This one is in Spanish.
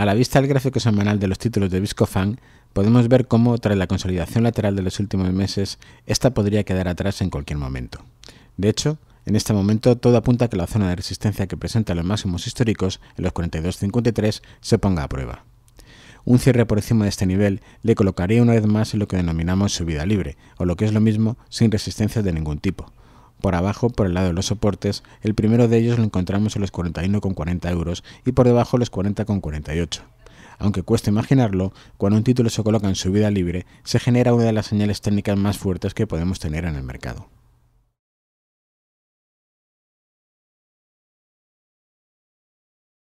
A la vista del gráfico semanal de los títulos de Viscofan, podemos ver cómo, tras la consolidación lateral de los últimos meses, esta podría quedar atrás en cualquier momento. De hecho, en este momento todo apunta a que la zona de resistencia que presenta los máximos históricos, en los 42.53, se ponga a prueba. Un cierre por encima de este nivel le colocaría una vez más en lo que denominamos subida libre, o lo que es lo mismo, sin resistencia de ningún tipo, por abajo, por el lado de los soportes, el primero de ellos lo encontramos en los 41,40 euros y por debajo los 40,48. Aunque cueste imaginarlo, cuando un título se coloca en su vida libre, se genera una de las señales técnicas más fuertes que podemos tener en el mercado.